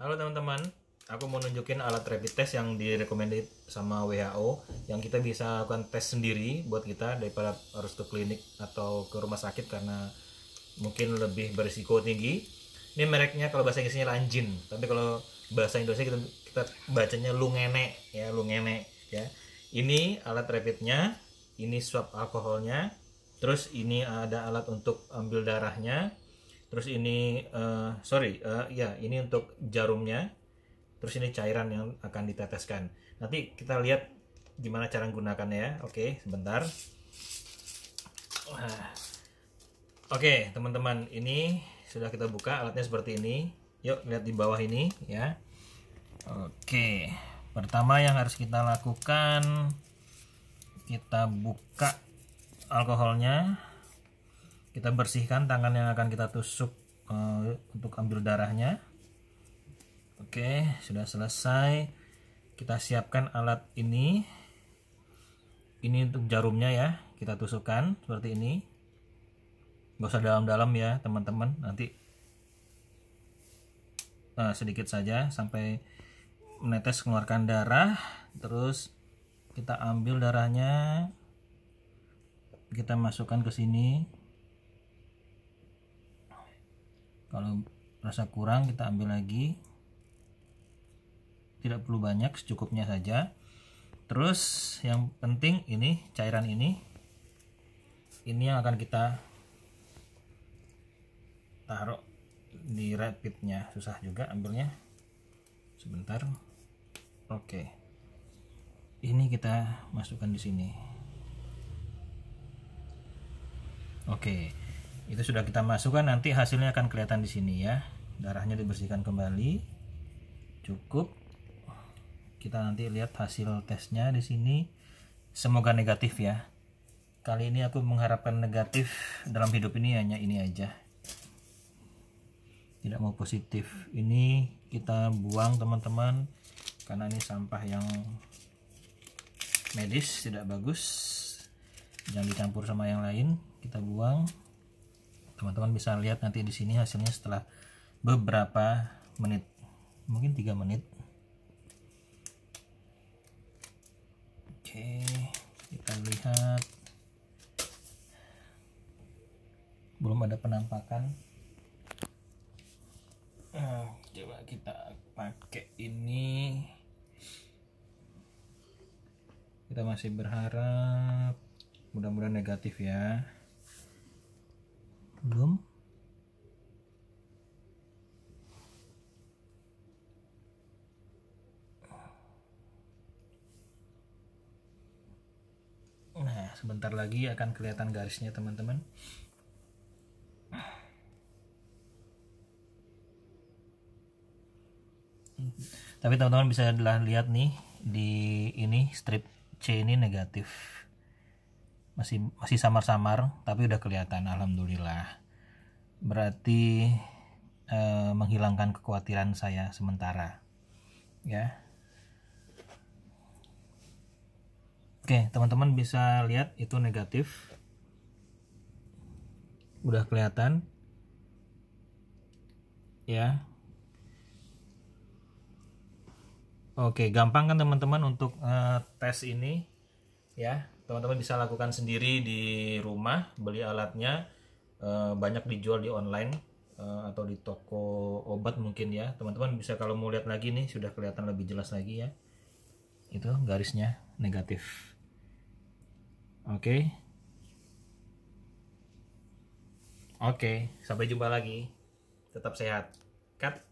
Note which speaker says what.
Speaker 1: Halo teman-teman, aku mau nunjukin alat rapid test yang direkomendasi sama WHO yang kita bisa lakukan tes sendiri buat kita daripada harus ke klinik atau ke rumah sakit karena mungkin lebih berisiko tinggi. Ini mereknya kalau bahasa Inggrisnya Lanjin, tapi kalau bahasa Indonesia kita, kita bacanya lungene ya, lungene ya. Ini alat rapidnya, ini swab alkoholnya, terus ini ada alat untuk ambil darahnya, terus ini uh, sorry uh, ya ini untuk jarumnya terus ini cairan yang akan diteteskan nanti kita lihat gimana cara menggunakannya ya oke sebentar oke teman-teman ini sudah kita buka alatnya seperti ini yuk lihat di bawah ini ya oke pertama yang harus kita lakukan kita buka alkoholnya kita bersihkan tangan yang akan kita tusuk uh, untuk ambil darahnya oke sudah selesai kita siapkan alat ini ini untuk jarumnya ya kita tusukkan seperti ini Gak usah dalam-dalam ya teman-teman nanti uh, sedikit saja sampai menetes mengeluarkan darah terus kita ambil darahnya kita masukkan ke sini kalau rasa kurang kita ambil lagi tidak perlu banyak secukupnya saja terus yang penting ini cairan ini ini yang akan kita taruh di rapidnya susah juga ambilnya sebentar oke ini kita masukkan di sini oke itu sudah kita masukkan nanti hasilnya akan kelihatan di sini ya darahnya dibersihkan kembali cukup kita nanti lihat hasil tesnya di sini semoga negatif ya kali ini aku mengharapkan negatif dalam hidup ini hanya ini aja tidak mau positif ini kita buang teman-teman karena ini sampah yang medis tidak bagus jangan dicampur sama yang lain kita buang teman-teman bisa lihat nanti di sini hasilnya setelah beberapa menit mungkin tiga menit oke kita lihat belum ada penampakan ah, coba kita pakai ini kita masih berharap mudah-mudahan negatif ya sebentar lagi akan kelihatan garisnya teman-teman tapi teman-teman bisa lihat nih di ini strip C ini negatif masih masih samar-samar tapi udah kelihatan alhamdulillah berarti eh, menghilangkan kekhawatiran saya sementara ya Oke, teman-teman bisa lihat itu negatif. Udah kelihatan. Ya. Oke, gampang kan teman-teman untuk uh, tes ini. Ya, teman-teman bisa lakukan sendiri di rumah, beli alatnya. Uh, banyak dijual di online uh, atau di toko obat mungkin ya. Teman-teman bisa kalau mau lihat lagi nih sudah kelihatan lebih jelas lagi ya. Itu garisnya negatif oke okay. oke okay, sampai jumpa lagi tetap sehat cut